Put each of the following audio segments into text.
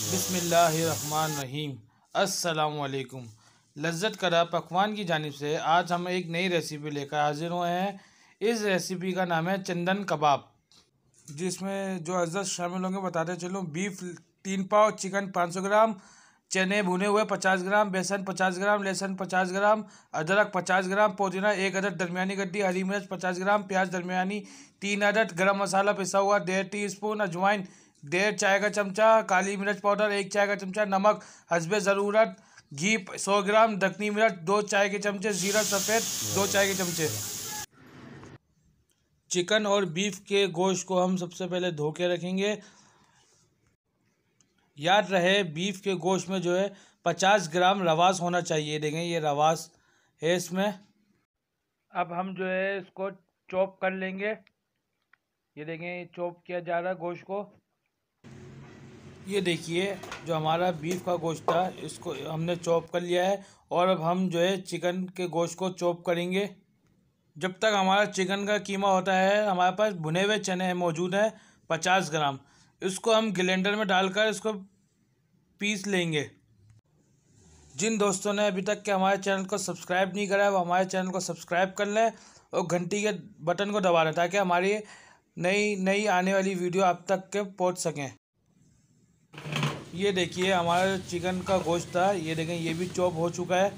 बिसमीम असलकुम लज्जत करा पकवान की जानब से आज हम एक नई रेसिपी लेकर हाजिर हुए हैं इस रेसिपी का नाम है चंदन कबाब जिसमें जो अज्जत शामिल होंगे बताते चलूँ बीफ तीन पाव चिकन पाँच सौ ग्राम चने भुने हुए पचास ग्राम बेसन पचास ग्राम लहसुन पचास ग्राम अदरक पचास ग्राम पुदीना एक अदद दरमियानी गड्डी हरी मिर्च पचास ग्राम प्याज दरमियानी तीन अदद गरम मसाला पिसा हुआ डेढ़ टी स्पून अजवाइन डेढ़ चाय का चमचा काली मिर्च पाउडर एक चाय का चमचा नमक हसबे ज़रूरत घी सौ ग्राम दखनी मिर्च दो चाय के चमचे ज़ीरा सफ़ेद दो चाय के चमचे चिकन और बीफ के गोश्त को हम सबसे पहले धो के रखेंगे याद रहे बीफ के गोश्त में जो है पचास ग्राम रवास होना चाहिए देखें ये रवास है इसमें अब हम जो है इसको चॉप कर लेंगे ये देखें चॉप किया जा रहा है गोश्त को ये देखिए जो हमारा बीफ का गोश्त था इसको हमने चॉप कर लिया है और अब हम जो है चिकन के गोश्त को चॉप करेंगे जब तक हमारा चिकन का कीमा होता है हमारे पास भुने हुए चने मौजूद हैं पचास ग्राम इसको हम गिलेंडर में डालकर इसको पीस लेंगे जिन दोस्तों ने अभी तक के हमारे चैनल को सब्सक्राइब नहीं करा है वो हमारे चैनल को सब्सक्राइब कर लें और घंटी के बटन को दबा लें ताकि हमारी नई नई आने वाली वीडियो आप तक के पहुँच सकें ये देखिए हमारा चिकन का गोश्त था ये देखें ये भी चॉप हो चुका है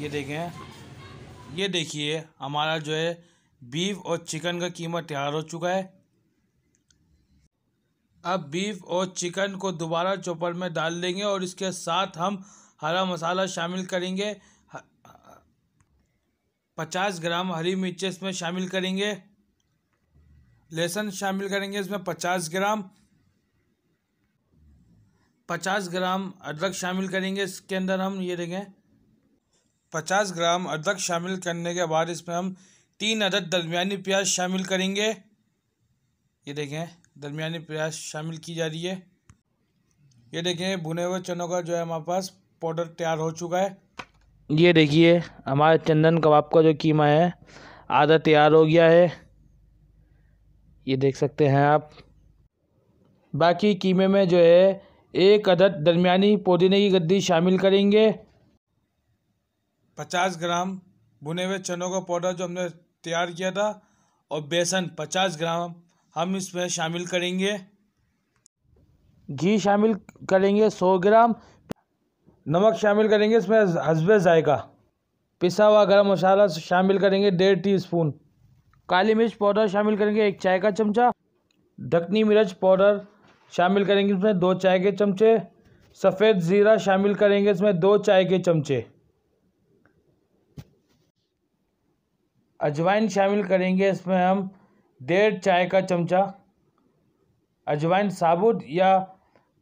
ये देखें ये देखिए हमारा जो है बीफ और चिकन का कीमत तैयार हो चुका है अब बीफ और चिकन को दोबारा चॉपर में डाल देंगे और इसके साथ हम हरा मसाला शामिल करेंगे पचास ग्राम हरी मिर्च इसमें शामिल करेंगे लहसुन शामिल करेंगे इसमें पचास ग्राम पचास ग्राम अदरक शामिल करेंगे इसके अंदर हम ये देखें पचास ग्राम अदरक शामिल करने के बाद इसमें हम तीन अदद दरमियानी प्याज शामिल करेंगे ये देखें दरमियानी प्याज शामिल की जा रही है ये देखें भुने हुए चनों का जो है हमारे पास पाउडर तैयार हो चुका है ये देखिए हमारे चंदन कबाब का जो कीमा है आधा तैयार हो गया है ये देख सकते हैं आप बाकी कीमे में जो है एक अदद दरमियानी पुदीने की गद्दी शामिल करेंगे पचास ग्राम भुने हुए चनों का पाउडर जो हमने तैयार किया था और बेसन पचास ग्राम हम इसमें शामिल करेंगे घी शामिल करेंगे सौ ग्राम नमक शामिल करेंगे इसमें हसबे जायका पिसा हुआ गर्म मसाला शामिल करेंगे डेढ़ टीस्पून काली मिर्च पाउडर शामिल करेंगे एक चाय का चमचा ढकनी मिर्च पाउडर शामिल करेंगे इसमें दो चाय के चमचे सफ़ेद ज़ीरा शामिल करेंगे इसमें दो चाय के चमचे अजवाइन शामिल करेंगे इसमें हम डेढ़ चाय का चमचा अजवाइन साबुत या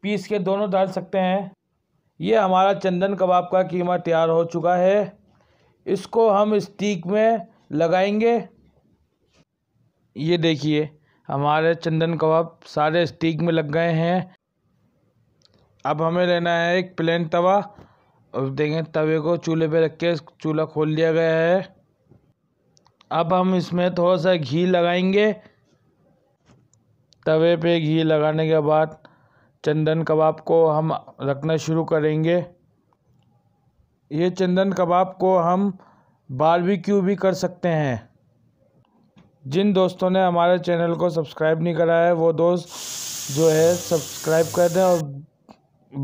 पीस के दोनों डाल सकते हैं ये हमारा चंदन कबाब का कीमा तैयार हो चुका है इसको हम स्टीक में लगाएंगे ये देखिए हमारे चंदन कबाब सारे स्टीक में लग गए हैं अब हमें लेना है एक प्लेन तवा अब देखें तवे को चूल्हे पे रख के चूल्हा खोल दिया गया है अब हम इसमें थोड़ा सा घी लगाएंगे तवे पे घी लगाने के बाद चंदन कबाब को हम रखना शुरू करेंगे ये चंदन कबाब को हम बारबेक्यू भी कर सकते हैं जिन दोस्तों ने हमारे चैनल को सब्सक्राइब नहीं करा है वो दोस्त जो है सब्सक्राइब कर दें और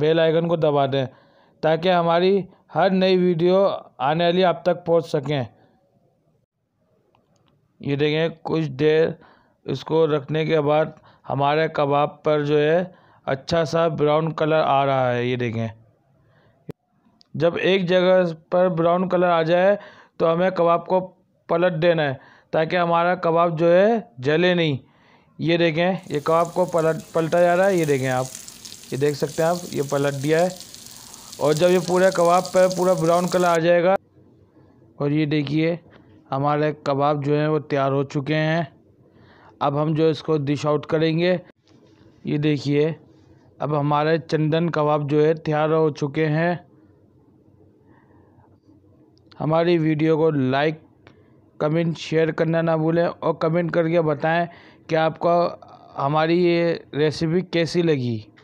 बेल आइकन को दबा दें ताकि हमारी हर नई वीडियो आने वाली आप तक पहुंच सकें ये देखें कुछ देर इसको रखने के बाद हमारे कबाब पर जो है अच्छा सा ब्राउन कलर आ रहा है ये देखें जब एक जगह पर ब्राउन कलर आ जाए तो हमें कबाब को पलट देना है ताकि हमारा कबाब जो है जले नहीं ये देखें ये कबाब को पलट पलटा जा रहा है ये देखें आप ये देख सकते हैं आप ये पलट दिया है और जब ये पूरा कबाब पर पूरा ब्राउन कलर आ जाएगा और ये देखिए हमारे कबाब जो हैं वो तैयार हो चुके हैं अब हम जो इसको डिश आउट करेंगे ये देखिए अब हमारे चंदन कबाब जो है तैयार हो चुके हैं हमारी वीडियो को लाइक कमेंट शेयर करना ना भूलें और कमेंट करके बताएं कि आपको हमारी ये रेसिपी कैसी लगी